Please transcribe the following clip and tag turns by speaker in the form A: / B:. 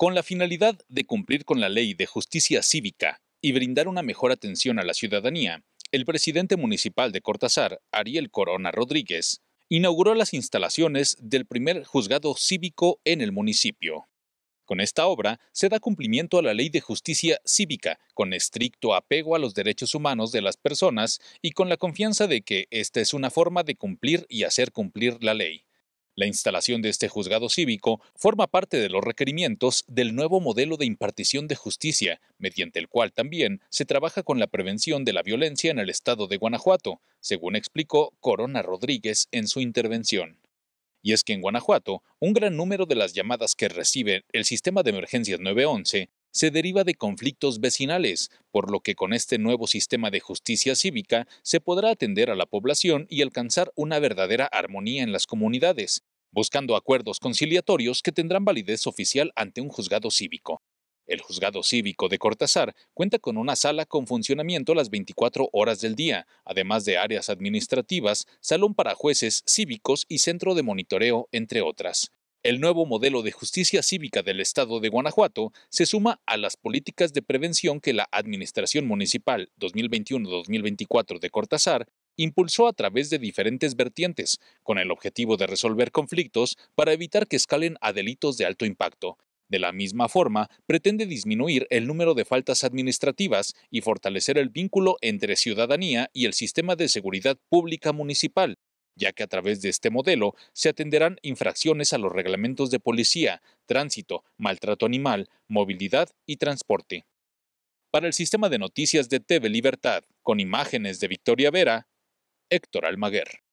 A: Con la finalidad de cumplir con la ley de justicia cívica y brindar una mejor atención a la ciudadanía, el presidente municipal de Cortázar, Ariel Corona Rodríguez, inauguró las instalaciones del primer juzgado cívico en el municipio. Con esta obra se da cumplimiento a la ley de justicia cívica, con estricto apego a los derechos humanos de las personas y con la confianza de que esta es una forma de cumplir y hacer cumplir la ley. La instalación de este juzgado cívico forma parte de los requerimientos del nuevo modelo de impartición de justicia, mediante el cual también se trabaja con la prevención de la violencia en el estado de Guanajuato, según explicó Corona Rodríguez en su intervención. Y es que en Guanajuato, un gran número de las llamadas que recibe el sistema de emergencias 911 se deriva de conflictos vecinales, por lo que con este nuevo sistema de justicia cívica se podrá atender a la población y alcanzar una verdadera armonía en las comunidades, buscando acuerdos conciliatorios que tendrán validez oficial ante un juzgado cívico. El juzgado cívico de Cortázar cuenta con una sala con funcionamiento las 24 horas del día, además de áreas administrativas, salón para jueces cívicos y centro de monitoreo, entre otras. El nuevo modelo de justicia cívica del Estado de Guanajuato se suma a las políticas de prevención que la Administración Municipal 2021-2024 de Cortázar impulsó a través de diferentes vertientes, con el objetivo de resolver conflictos para evitar que escalen a delitos de alto impacto. De la misma forma, pretende disminuir el número de faltas administrativas y fortalecer el vínculo entre ciudadanía y el sistema de seguridad pública municipal, ya que a través de este modelo se atenderán infracciones a los reglamentos de policía, tránsito, maltrato animal, movilidad y transporte. Para el sistema de noticias de TV Libertad, con imágenes de Victoria Vera, Héctor Almaguer.